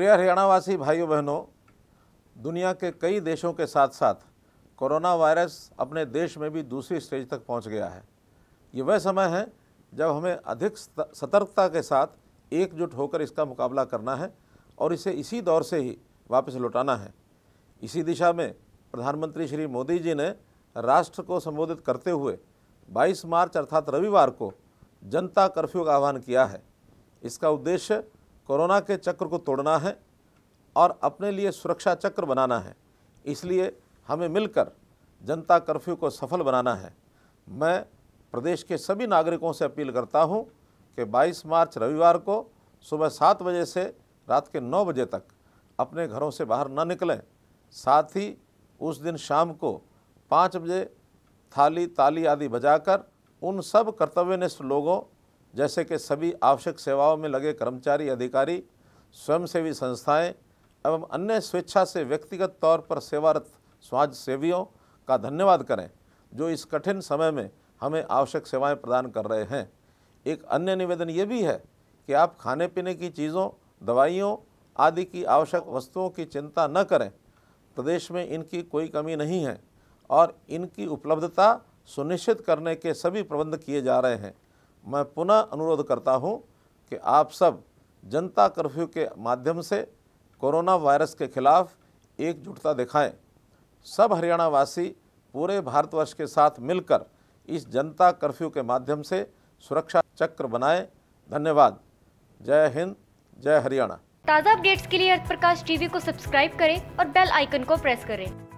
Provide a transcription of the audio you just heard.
प्रिय हरियाणावासी भाइयों बहनों दुनिया के कई देशों के साथ साथ कोरोना वायरस अपने देश में भी दूसरी स्टेज तक पहुंच गया है ये वह समय है जब हमें अधिक सतर्कता के साथ एकजुट होकर इसका मुकाबला करना है और इसे इसी दौर से ही वापस लौटाना है इसी दिशा में प्रधानमंत्री श्री मोदी जी ने राष्ट्र को संबोधित करते हुए 22 मार्च अर्थात रविवार को जनता कर्फ्यू का आह्वान किया है इसका उद्देश्य कोरोना के चक्र को तोड़ना है और अपने लिए सुरक्षा चक्र बनाना है इसलिए हमें मिलकर जनता कर्फ्यू को सफल बनाना है मैं प्रदेश के सभी नागरिकों से अपील करता हूं कि 22 मार्च रविवार को सुबह सात बजे से रात के नौ बजे तक अपने घरों से बाहर ना निकलें साथ ही उस दिन शाम को पाँच बजे थाली ताली आदि बजाकर उन सब कर्तव्यनिष्ठ लोगों जैसे कि सभी आवश्यक सेवाओं में लगे कर्मचारी अधिकारी स्वयंसेवी संस्थाएं एवं अन्य स्वेच्छा से व्यक्तिगत तौर पर सेवारत समाज सेवियों का धन्यवाद करें जो इस कठिन समय में हमें आवश्यक सेवाएं प्रदान कर रहे हैं एक अन्य निवेदन ये भी है कि आप खाने पीने की चीज़ों दवाइयों आदि की आवश्यक वस्तुओं की चिंता न करें प्रदेश में इनकी कोई कमी नहीं है और इनकी उपलब्धता सुनिश्चित करने के सभी प्रबंध किए जा रहे हैं मैं पुनः अनुरोध करता हूं कि आप सब जनता कर्फ्यू के माध्यम से कोरोना वायरस के खिलाफ एकजुटता दिखाएं सब हरियाणावासी पूरे भारतवर्ष के साथ मिलकर इस जनता कर्फ्यू के माध्यम से सुरक्षा चक्र बनाएं धन्यवाद जय हिंद जय हरियाणा ताज़ा अपडेट्स के लिए अर्थ प्रकाश टीवी को सब्सक्राइब करें और बेल आइकन को प्रेस करें